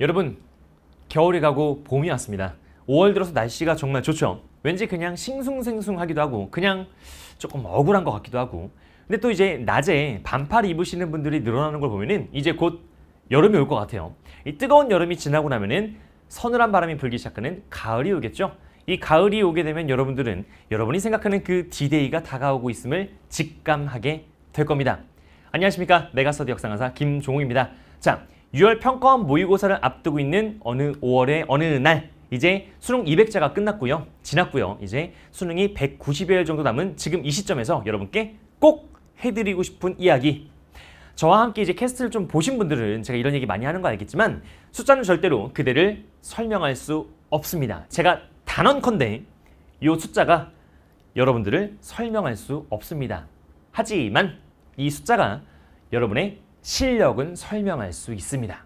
여러분 겨울이 가고 봄이 왔습니다. 5월 들어서 날씨가 정말 좋죠. 왠지 그냥 싱숭생숭하기도 하고 그냥 조금 억울한 것 같기도 하고 근데 또 이제 낮에 반팔 입으시는 분들이 늘어나는 걸 보면은 이제 곧 여름이 올 것 같아요. 이 뜨거운 여름이 지나고 나면은 서늘한 바람이 불기 시작하는 가을이 오겠죠. 이 가을이 오게 되면 여러분들은 여러분이 생각하는 그 디데이가 다가오고 있음을 직감하게 될 겁니다. 안녕하십니까. 메가스터디 역사강사 김종욱입니다. 자, 6월 평가원 모의고사를 앞두고 있는 어느 5월의 어느 날 이제 수능 200자가 끝났고요. 지났고요. 이제 수능이 190여일 정도 남은 지금 이 시점에서 여러분께 꼭 해드리고 싶은 이야기 저와 함께 이제 캐스트를 좀 보신 분들은 제가 이런 얘기 많이 하는 거 알겠지만 숫자는 절대로 그대를 설명할 수 없습니다. 제가 단언컨대 이 숫자가 여러분들을 설명할 수 없습니다. 하지만 이 숫자가 여러분의 실력은 설명할 수 있습니다.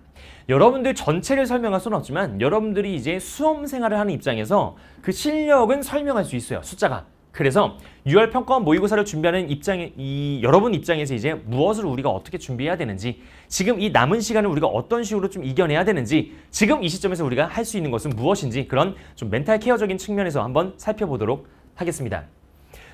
여러분들 전체를 설명할 수는 없지만 여러분들이 이제 수험 생활을 하는 입장에서 그 실력은 설명할 수 있어요. 숫자가. 그래서 유월 평가원 모의고사를 준비하는 입장에 이 여러분 입장에서 이제 무엇을 우리가 어떻게 준비해야 되는지 지금 이 남은 시간을 우리가 어떤 식으로 좀 이겨내야 되는지 지금 이 시점에서 우리가 할 수 있는 것은 무엇인지 그런 좀 멘탈 케어적인 측면에서 한번 살펴보도록 하겠습니다.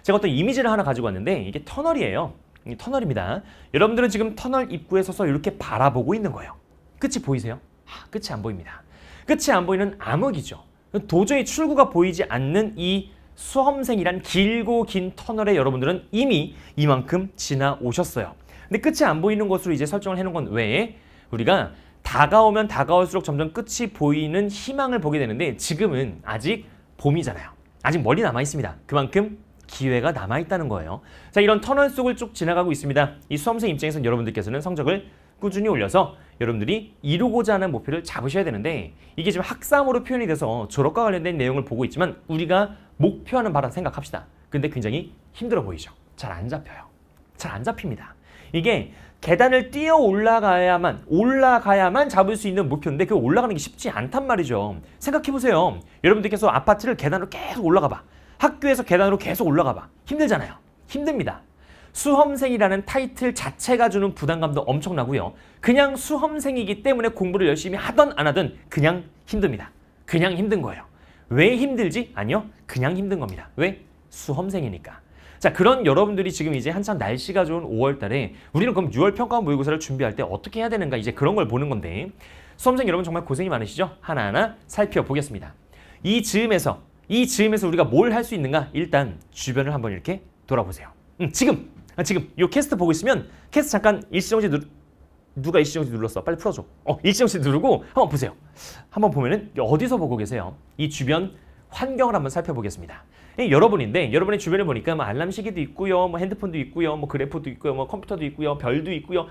제가 어떤 이미지를 하나 가지고 왔는데 이게 터널이에요. 터널입니다. 여러분들은 지금 터널 입구에 서서 이렇게 바라보고 있는 거예요. 끝이 보이세요? 아, 끝이 안 보입니다. 끝이 안 보이는 암흑이죠. 도저히 출구가 보이지 않는 이 수험생이란 길고 긴 터널에 여러분들은 이미 이만큼 지나오셨어요. 근데 끝이 안 보이는 것으로 이제 설정을 해놓은 건 외에 우리가 다가오면 다가올수록 점점 끝이 보이는 희망을 보게 되는데 지금은 아직 봄이잖아요. 아직 멀리 남아 있습니다. 그만큼 기회가 남아있다는 거예요. 자, 이런 터널 속을 쭉 지나가고 있습니다. 이 수험생 입장에선 여러분들께서는 성적을 꾸준히 올려서 여러분들이 이루고자 하는 목표를 잡으셔야 되는데 이게 지금 학사모로 표현이 돼서 졸업과 관련된 내용을 보고 있지만 우리가 목표하는 바라 생각합시다. 근데 굉장히 힘들어 보이죠. 잘 안 잡혀요. 잘 안 잡힙니다. 이게 계단을 뛰어 올라가야만 올라가야만 잡을 수 있는 목표인데 그 올라가는 게 쉽지 않단 말이죠. 생각해 보세요. 여러분들께서 아파트를 계단으로 계속 올라가 봐. 학교에서 계단으로 계속 올라가 봐. 힘들잖아요. 힘듭니다. 수험생이라는 타이틀 자체가 주는 부담감도 엄청나고요. 그냥 수험생이기 때문에 공부를 열심히 하던 안하든 그냥 힘듭니다. 그냥 힘든 거예요. 왜 힘들지? 아니요. 그냥 힘든 겁니다. 왜? 수험생이니까. 자 그런 여러분들이 지금 이제 한참 날씨가 좋은 5월 달에 우리는 그럼 6월 평가원 모의고사를 준비할 때 어떻게 해야 되는가 이제 그런 걸 보는 건데 수험생 여러분 정말 고생이 많으시죠? 하나하나 살펴보겠습니다. 이 즈음에서 이 즈음에서 우리가 뭘 할 수 있는가? 일단 주변을 한번 이렇게 돌아보세요. 음, 지금! 아, 지금 이 캐스트 보고 있으면 캐스트 잠깐 일시정지 누르... 누가 일시정지 눌렀어? 빨리 풀어줘. 어, 일시정지 누르고 한번 보세요. 한번 보면은 어디서 보고 계세요? 이 주변 환경을 한번 살펴보겠습니다. 예, 여러분인데 여러분의 주변을 보니까 뭐 알람 시계도 있고요, 뭐 핸드폰도 있고요, 뭐 그래프도 있고요, 뭐 컴퓨터도 있고요, 별도 있고요.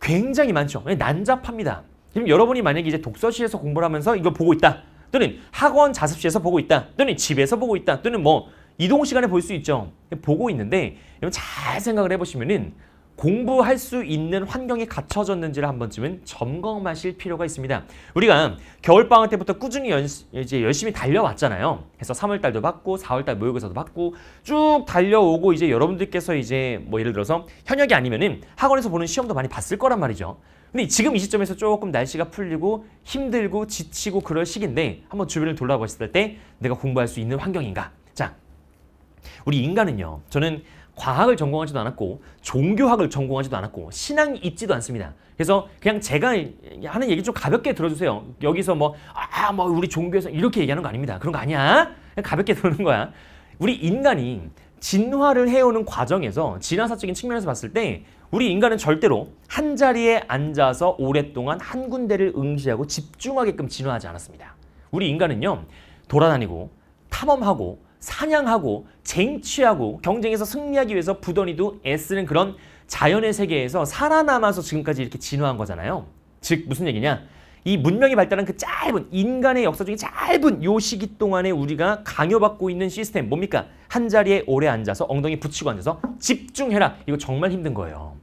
굉장히 많죠. 예, 난잡합니다. 지금 여러분이 만약에 이제 독서실에서 공부를 하면서 이걸 보고 있다. 또는 학원 자습실에서 보고 있다. 또는 집에서 보고 있다. 또는 뭐 이동 시간에 볼 수 있죠. 보고 있는데 여러분 잘 생각을 해보시면은 공부할 수 있는 환경이 갖춰졌는지를 한 번쯤은 점검하실 필요가 있습니다. 우리가 겨울방학 때부터 꾸준히 연, 이제 열심히 달려왔잖아요. 그래서 3월달도 받고 4월달 모의고사도 받고 쭉 달려오고 이제 여러분들께서 이제 뭐 예를 들어서 현역이 아니면은 학원에서 보는 시험도 많이 봤을 거란 말이죠. 근데 지금 이 시점에서 조금 날씨가 풀리고 힘들고 지치고 그럴 시기인데 한번 주변을 돌아보셨을 때 내가 공부할 수 있는 환경인가? 자, 우리 인간은요. 저는 과학을 전공하지도 않았고 종교학을 전공하지도 않았고 신앙이 있지도 않습니다. 그래서 그냥 제가 하는 얘기 좀 가볍게 들어주세요. 여기서 뭐 아뭐 아, 뭐 우리 종교에서 이렇게 얘기하는 거 아닙니다. 그런 거 아니야. 가볍게 들는 거야. 우리 인간이 진화를 해오는 과정에서 진화사적인 측면에서 봤을 때 우리 인간은 절대로 한 자리에 앉아서 오랫동안 한 군데를 응시하고 집중하게끔 진화하지 않았습니다. 우리 인간은요 돌아다니고 탐험하고 사냥하고 쟁취하고 경쟁에서 승리하기 위해서 부더니도 애쓰는 그런 자연의 세계에서 살아남아서 지금까지 이렇게 진화한 거잖아요. 즉 무슨 얘기냐? 이 문명이 발달한 그 짧은 인간의 역사 중에 짧은 요 시기 동안에 우리가 강요받고 있는 시스템 뭡니까? 한 자리에 오래 앉아서 엉덩이 붙이고 앉아서 집중해라. 이거 정말 힘든 거예요.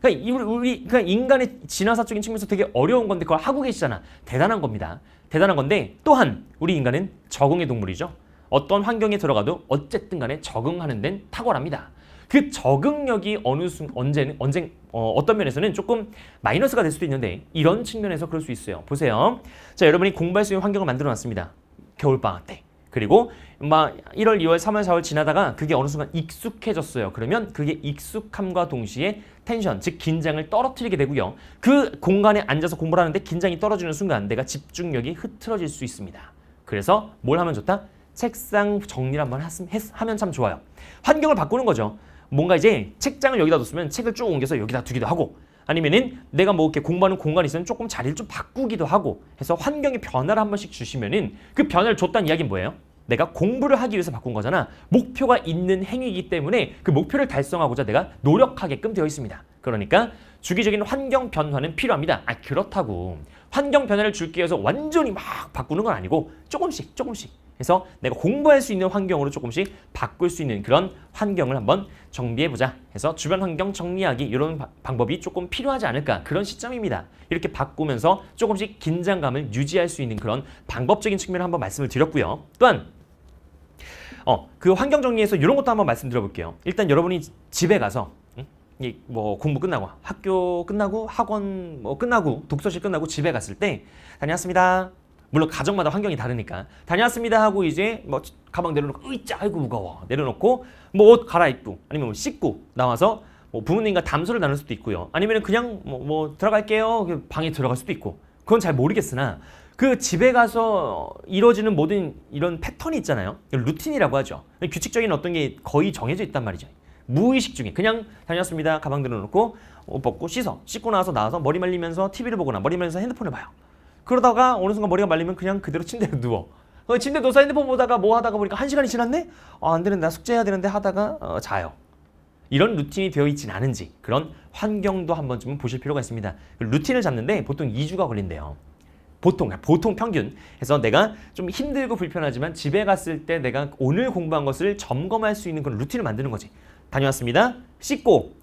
그러니까 우리 그러니까 인간의 진화사적인 측면에서 되게 어려운 건데 그걸 하고 계시잖아. 대단한 겁니다. 대단한 건데 또한 우리 인간은 적응의 동물이죠. 어떤 환경에 들어가도 어쨌든 간에 적응하는 데는 탁월합니다. 그 적응력이 어느 순 언제 언제 어, 어떤 면에서는 조금 마이너스가 될 수도 있는데 이런 측면에서 그럴 수 있어요. 보세요. 자, 여러분이 공부할 수 있는 환경을 만들어 놨습니다. 겨울 방학 때. 그리고 막 1월, 2월, 3월, 4월 지나다가 그게 어느 순간 익숙해졌어요. 그러면 그게 익숙함과 동시에 텐션, 즉 긴장을 떨어뜨리게 되고요. 그 공간에 앉아서 공부를 하는데 긴장이 떨어지는 순간 내가 집중력이 흐트러질 수 있습니다. 그래서 뭘 하면 좋다? 책상 정리를 한번 하면 참 좋아요. 환경을 바꾸는 거죠. 뭔가 이제 책장을 여기다 뒀으면 책을 쭉 옮겨서 여기다 두기도 하고 아니면은 내가 뭐 이렇게 공부하는 공간이 있으면 조금 자리를 좀 바꾸기도 하고 해서 환경의 변화를 한 번씩 주시면은 그 변화를 줬다는 이야기는 뭐예요? 내가 공부를 하기 위해서 바꾼 거잖아. 목표가 있는 행위이기 때문에 그 목표를 달성하고자 내가 노력하게끔 되어 있습니다. 그러니까 주기적인 환경 변화는 필요합니다. 아 그렇다고 환경 변화를 줄기 위해서 완전히 막 바꾸는 건 아니고 조금씩 조금씩 그래서 내가 공부할 수 있는 환경으로 조금씩 바꿀 수 있는 그런 환경을 한번 정비해보자 해서 주변 환경 정리하기 이런 방법이 조금 필요하지 않을까 그런 시점입니다. 이렇게 바꾸면서 조금씩 긴장감을 유지할 수 있는 그런 방법적인 측면을 한번 말씀을 드렸고요. 또한 어, 그 환경 정리에서 이런 것도 한번 말씀드려볼게요. 일단 여러분이 집에 가서 뭐 공부 끝나고 학교 끝나고 학원 뭐 끝나고 독서실 끝나고 집에 갔을 때 다녀왔습니다. 물론 가정마다 환경이 다르니까 다녀왔습니다 하고 이제 뭐 가방 내려놓고 으이짜 아이고 무거워 내려놓고 뭐 옷 갈아입고 아니면 뭐 씻고 나와서 뭐 부모님과 담소를 나눌 수도 있고요 아니면 그냥 뭐, 뭐 들어갈게요 방에 들어갈 수도 있고 그건 잘 모르겠으나 그 집에 가서 이루어지는 모든 이런 패턴이 있잖아요 루틴이라고 하죠 규칙적인 어떤 게 거의 정해져 있단 말이죠 무의식 중에 그냥 다녀왔습니다 가방 들어놓고 옷 벗고 씻어 씻고 나서 나와서 머리 말리면서 TV를 보거나 머리 말리면서 핸드폰을 봐요 그러다가 어느 순간 머리가 말리면 그냥 그대로 침대에 누워. 어, 침대 누워서 핸드폰 보다가 뭐 하다가 보니까 한 시간이 지났네? 어, 안 되는데 나 숙제해야 되는데 하다가 어, 자요. 이런 루틴이 되어 있진 않은지 그런 환경도 한번쯤 보실 필요가 있습니다. 그 루틴을 잡는데 보통 2주가 걸린대요. 보통, 그러니까 보통 평균. 그서 내가 좀 힘들고 불편하지만 집에 갔을 때 내가 오늘 공부한 것을 점검할 수 있는 그런 루틴을 만드는 거지. 다녀왔습니다. 씻고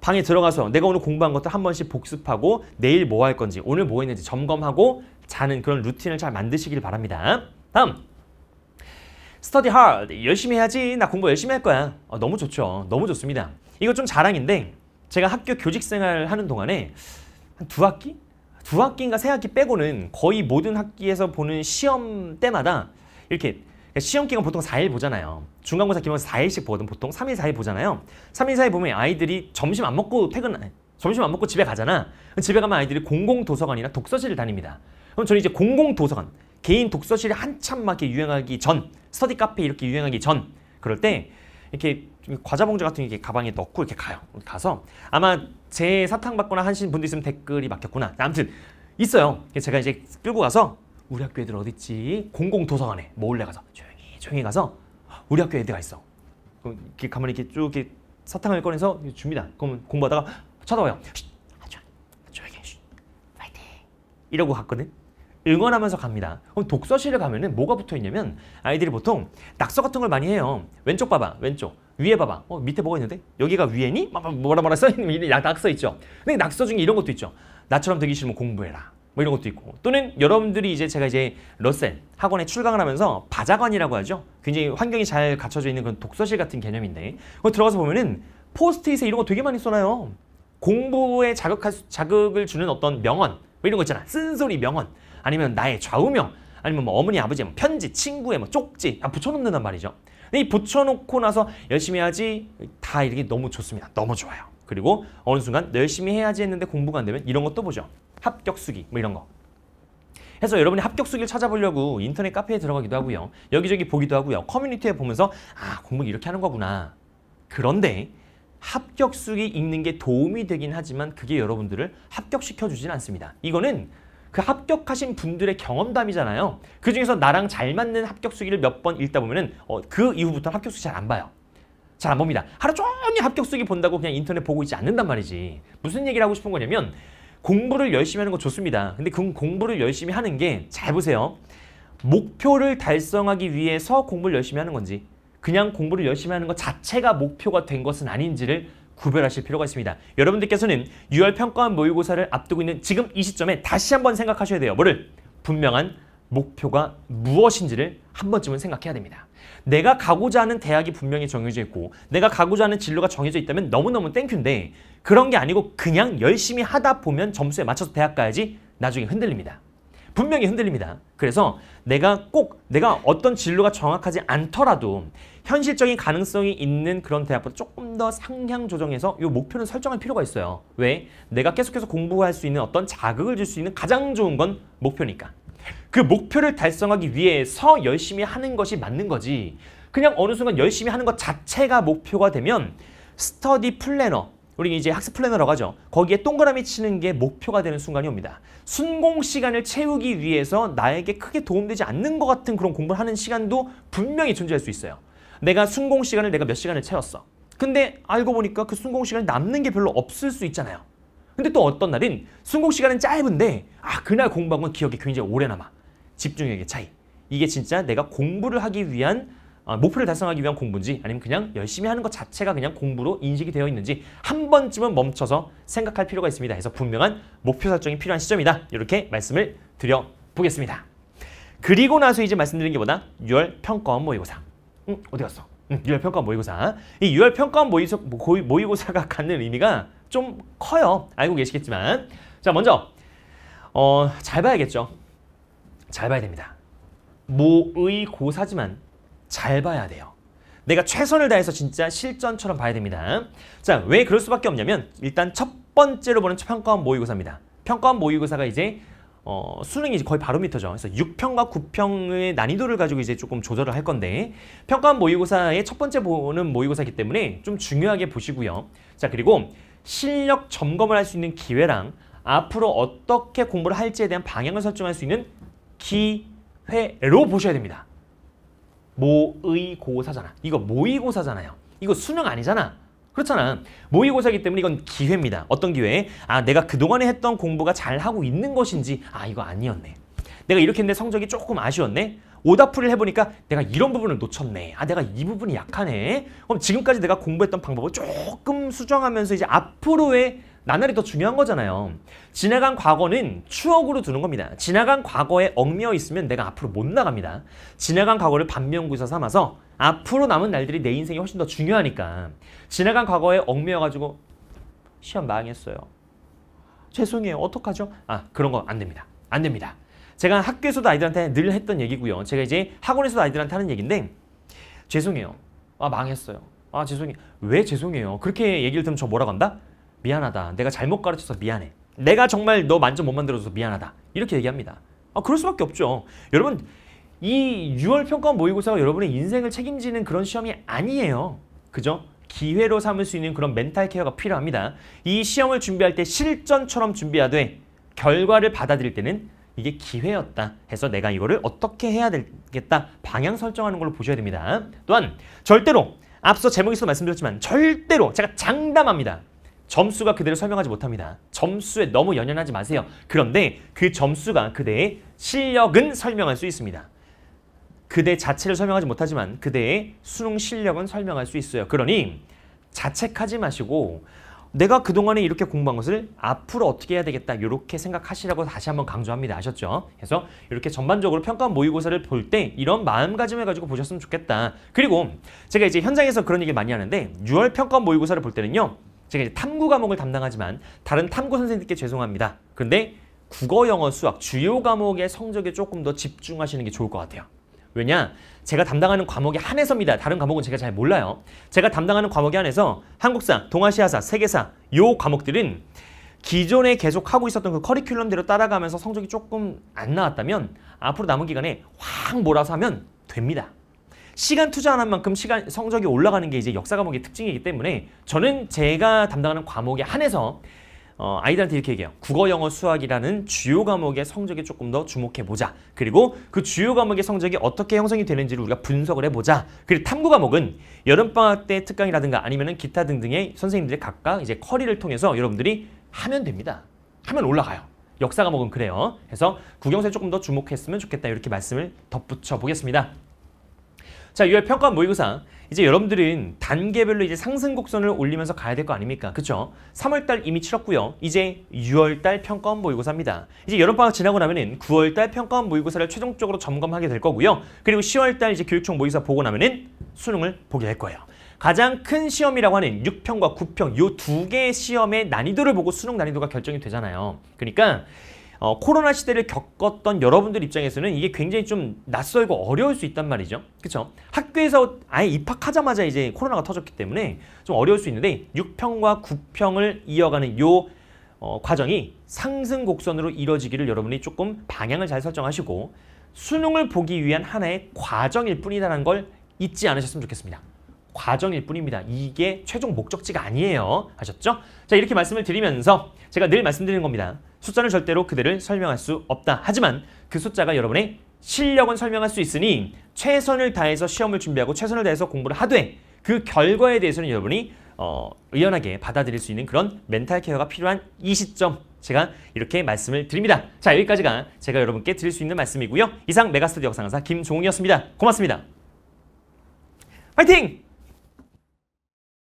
방에 들어가서 내가 오늘 공부한 것들 한 번씩 복습하고 내일 뭐 할 건지 오늘 뭐 했는지 점검하고 자는 그런 루틴을 잘 만드시길 바랍니다. 다음! study hard. 열심히 해야지. 나 공부 열심히 할 거야. 어, 너무 좋죠. 너무 좋습니다. 이거 좀 자랑인데 제가 학교 교직 생활 하는 동안에 한 두 학기? 두 학기인가 세 학기 빼고는 거의 모든 학기에서 보는 시험 때마다 이렇게 그러니까 시험 기간 보통 4일 보잖아요. 중간고사 기본 4일씩 보거든 보통 3일 4일 보잖아요. 3일 4일 보면 아이들이 점심 안 먹고 퇴근 점심 안 먹고 집에 가잖아. 집에 가면 아이들이 공공 도서관이나 독서실을 다닙니다. 그럼 저는 이제 공공 도서관 개인 독서실이 한참 막 유행하기 전 스터디 카페 이렇게 유행하기 전 그럴 때 이렇게 과자 봉지 같은 게 가방에 넣고 이렇게 가요. 가서 아마 제 사탕 받거나 하신 분도 있으면 댓글이 막혔구나. 아무튼 있어요. 제가 이제 끌고 가서 우리 학교 애들 어딨지? 공공도서관에 몰래 가서 조용히 가서 우리 학교 애들 가 있어. 그럼 이렇게 가만히 이렇게 쭉 이렇게 사탕을 꺼내서 줍니다. 그러 공부하다가 쳐다봐요. 이러고 갔거든. 응원하면서 갑니다. 그럼 독서실에 가면은 뭐가 붙어 있냐면 아이들이 보통 낙서 같은 걸 많이 해요. 왼쪽 봐봐, 왼쪽. 위에 봐봐. 어, 밑에 뭐가 있는데? 여기가 위에니? 뭐라 뭐라 써있는 낙서 있죠. 근데 낙서 중에 이런 것도 있죠. 나처럼 되기 싫으면 공부해라. 뭐 이런 것도 있고 또는 여러분들이 이제 제가 이제 러셀 학원에 출강을 하면서 바자관이라고 하죠. 굉장히 환경이 잘 갖춰져 있는 그런 독서실 같은 개념인데 거 들어가서 보면은 포스트잇에 이런 거 되게 많이 써놔요. 공부에 자극할 수, 자극을 주는 어떤 명언 뭐 이런 거 있잖아. 쓴소리 명언 아니면 나의 좌우명 아니면 뭐 어머니 아버지 뭐 편지 친구의 뭐 쪽지 아 붙여놓는단 말이죠. 이 붙여놓고 나서 열심히 해야지 다 이렇게 너무 좋습니다. 너무 좋아요. 그리고 어느 순간 열심히 해야지 했는데 공부가 안 되면 이런 것도 보죠. 합격 수기 뭐 이런 거. 해서 여러분이 합격 수기를 찾아보려고 인터넷 카페에 들어가기도 하고요. 여기저기 보기도 하고요. 커뮤니티에 보면서 아 공부 이렇게 하는 거구나. 그런데 합격 수기 읽는 게 도움이 되긴 하지만 그게 여러분들을 합격시켜주진 않습니다. 이거는 그 합격하신 분들의 경험담이잖아요. 그 중에서 나랑 잘 맞는 합격 수기를 몇 번 읽다 보면은 어, 그 이후부터는 합격 수기 잘 안 봐요. 잘 안 봅니다. 하루 종일 합격 수기 본다고 그냥 인터넷 보고 있지 않는단 말이지. 무슨 얘기를 하고 싶은 거냐면 공부를 열심히 하는 거 좋습니다. 근데 그 공부를 열심히 하는 게 잘 보세요. 목표를 달성하기 위해서 공부를 열심히 하는 건지 그냥 공부를 열심히 하는 것 자체가 목표가 된 것은 아닌지를 구별하실 필요가 있습니다. 여러분들께서는 6월 평가원 모의고사를 앞두고 있는 지금 이 시점에 다시 한번 생각하셔야 돼요. 뭐를? 분명한 목표가 무엇인지를 한 번쯤은 생각해야 됩니다. 내가 가고자 하는 대학이 분명히 정해져 있고 내가 가고자 하는 진로가 정해져 있다면 너무너무 땡큐인데 그런 게 아니고 그냥 열심히 하다 보면 점수에 맞춰서 대학 가야지 나중에 흔들립니다. 분명히 흔들립니다. 그래서 내가 꼭 내가 어떤 진로가 정확하지 않더라도 현실적인 가능성이 있는 그런 대학보다 조금 더 상향 조정해서 이 목표는 설정할 필요가 있어요. 왜? 내가 계속해서 공부할 수 있는 어떤 자극을 줄 수 있는 가장 좋은 건 목표니까. 그 목표를 달성하기 위해서 열심히 하는 것이 맞는 거지 그냥 어느 순간 열심히 하는 것 자체가 목표가 되면 스터디 플래너 우리 이제 학습 플래너라고 하죠. 거기에 동그라미 치는 게 목표가 되는 순간이 옵니다. 순공 시간을 채우기 위해서 나에게 크게 도움되지 않는 것 같은 그런 공부를 하는 시간도 분명히 존재할 수 있어요. 내가 순공 시간을 내가 몇 시간을 채웠어. 근데 알고 보니까 그 순공 시간이 남는 게 별로 없을 수 있잖아요. 근데 또 어떤 날인 순공 시간은 짧은데 아 그날 공부한 건 기억이 굉장히 오래 남아. 집중력의 차이. 이게 진짜 내가 공부를 하기 위한 어, 목표를 달성하기 위한 공부인지 아니면 그냥 열심히 하는 것 자체가 그냥 공부로 인식이 되어 있는지 한 번쯤은 멈춰서 생각할 필요가 있습니다. 그래서 분명한 목표 설정이 필요한 시점이다. 이렇게 말씀을 드려보겠습니다. 그리고 나서 이제 말씀드린 게 뭐다? 6월 평가원 모의고사. 응, 어디 갔어? 응, 6월 평가원 모의고사. 이 6월 평가원 모의고사가 갖는 의미가 좀 커요. 알고 계시겠지만. 자, 먼저 어, 잘 봐야겠죠. 잘 봐야 됩니다. 모의 고사지만 잘 봐야 돼요. 내가 최선을 다해서 진짜 실전처럼 봐야 됩니다. 자, 왜 그럴 수밖에 없냐면 일단 첫 번째로 보는 평가원 모의고사입니다. 평가원 모의고사가 이제 어, 수능이 이제 거의 바로미터죠. 그래서 6평과 9평의 난이도를 가지고 이제 조금 조절을 할 건데 평가원 모의고사의 첫 번째 보는 모의고사이기 때문에 좀 중요하게 보시고요. 자, 그리고 실력 점검을 할 수 있는 기회랑 앞으로 어떻게 공부를 할지에 대한 방향을 설정할 수 있는 기회로 보셔야 됩니다. 모의고사잖아. 이거 모의고사잖아요. 이거 수능 아니잖아. 그렇잖아. 모의고사이기 때문에 이건 기회입니다. 어떤 기회? 아, 내가 그동안에 했던 공부가 잘하고 있는 것인지 아, 이거 아니었네. 내가 이렇게 했는데 성적이 조금 아쉬웠네. 오답풀이를 해보니까 내가 이런 부분을 놓쳤네. 아 내가 이 부분이 약하네. 그럼 지금까지 내가 공부했던 방법을 조금 수정하면서 이제 앞으로의 나날이 더 중요한 거잖아요. 지나간 과거는 추억으로 두는 겁니다. 지나간 과거에 얽매여 있으면 내가 앞으로 못 나갑니다. 지나간 과거를 반면구서 삼아서 앞으로 남은 날들이 내 인생이 훨씬 더 중요하니까 지나간 과거에 얽매여가지고 시험 망했어요. 죄송해요. 어떡하죠? 아 그런 거 안 됩니다. 안 됩니다. 제가 학교에서도 아이들한테 늘 했던 얘기고요. 제가 이제 학원에서도 아이들한테 하는 얘기인데 죄송해요. 아 망했어요. 아 죄송해요. 왜 죄송해요? 그렇게 얘기를 들으면 저 뭐라고 한다? 미안하다. 내가 잘못 가르쳐서 미안해. 내가 정말 너 만점 못 만들어줘서 미안하다. 이렇게 얘기합니다. 아 그럴 수밖에 없죠. 여러분 이 6월 평가 모의고사가 여러분의 인생을 책임지는 그런 시험이 아니에요. 그죠? 기회로 삼을 수 있는 그런 멘탈 케어가 필요합니다. 이 시험을 준비할 때 실전처럼 준비하되 결과를 받아들일 때는 이게 기회였다 해서 내가 이거를 어떻게 해야 되겠다 방향 설정하는 걸로 보셔야 됩니다. 또한 절대로 앞서 제목에서도 말씀드렸지만 절대로 제가 장담합니다. 점수가 그대로 설명하지 못합니다. 점수에 너무 연연하지 마세요. 그런데 그 점수가 그대의 실력은 설명할 수 있습니다. 그대 자체를 설명하지 못하지만 그대의 수능 실력은 설명할 수 있어요. 그러니 자책하지 마시고 내가 그동안에 이렇게 공부한 것을 앞으로 어떻게 해야 되겠다 이렇게 생각하시라고 다시 한번 강조합니다. 아셨죠? 그래서 이렇게 전반적으로 평가 모의고사를 볼 때 이런 마음가짐을 가지고 보셨으면 좋겠다. 그리고 제가 이제 현장에서 그런 얘기 많이 하는데 6월 평가 모의고사를 볼 때는요. 제가 이제 탐구 과목을 담당하지만 다른 탐구 선생님께 죄송합니다. 그런데 국어, 영어, 수학 주요 과목의 성적에 조금 더 집중하시는 게 좋을 것 같아요. 왜냐? 제가 담당하는 과목이 한해서입니다. 다른 과목은 제가 잘 몰라요. 제가 담당하는 과목이 한해서 한국사, 동아시아사, 세계사 요 과목들은 기존에 계속 하고 있었던 그 커리큘럼대로 따라가면서 성적이 조금 안 나왔다면 앞으로 남은 기간에 확 몰아서 하면 됩니다. 시간 투자한 만큼 시간 성적이 올라가는 게 이제 역사 과목의 특징이기 때문에 저는 제가 담당하는 과목에 한해서 어, 아이들한테 이렇게 얘기해요. 국어, 영어, 수학이라는 주요 과목의 성적에 조금 더 주목해보자. 그리고 그 주요 과목의 성적이 어떻게 형성이 되는지를 우리가 분석을 해보자. 그리고 탐구 과목은 여름방학 때 특강이라든가 아니면 기타 등등의 선생님들의 각각 이제 커리를 통해서 여러분들이 하면 됩니다. 하면 올라가요. 역사 과목은 그래요. 그래서 국영수에 조금 더 주목했으면 좋겠다. 이렇게 말씀을 덧붙여 보겠습니다. 자, 6월 평가 모의고사. 이제 여러분들은 단계별로 이제 상승 곡선을 올리면서 가야 될 거 아닙니까? 그렇죠 3월달 이미 치렀고요. 이제 6월달 평가원 모의고사입니다. 이제 여름방학 지나고 나면은 9월달 평가원 모의고사를 최종적으로 점검하게 될 거고요. 그리고 10월달 이제 교육청 모의고사 보고 나면은 수능을 보게 될 거예요. 가장 큰 시험이라고 하는 6평과 9평 이 두 개의 시험의 난이도를 보고 수능 난이도가 결정이 되잖아요. 그러니까 어, 코로나 시대를 겪었던 여러분들 입장에서는 이게 굉장히 좀 낯설고 어려울 수 있단 말이죠. 그렇죠? 학교에서 아예 입학하자마자 이제 코로나가 터졌기 때문에 좀 어려울 수 있는데 6평과 9평을 이어가는 요 어, 과정이 상승 곡선으로 이뤄지기를 여러분이 조금 방향을 잘 설정하시고 수능을 보기 위한 하나의 과정일 뿐이라는 걸 잊지 않으셨으면 좋겠습니다. 과정일 뿐입니다. 이게 최종 목적지가 아니에요. 하셨죠자 이렇게 말씀을 드리면서 제가 늘 말씀드리는 겁니다. 숫자는 절대로 그대를 설명할 수 없다. 하지만 그 숫자가 여러분의 실력은 설명할 수 있으니 최선을 다해서 시험을 준비하고 최선을 다해서 공부를 하되 그 결과에 대해서는 여러분이 어, 의연하게 받아들일 수 있는 그런 멘탈 케어가 필요한 이 시점 제가 이렇게 말씀을 드립니다. 자 여기까지가 제가 여러분께 드릴 수 있는 말씀이고요. 이상 메가스터디 역사강사 김종욱이었습니다. 고맙습니다. 파이팅!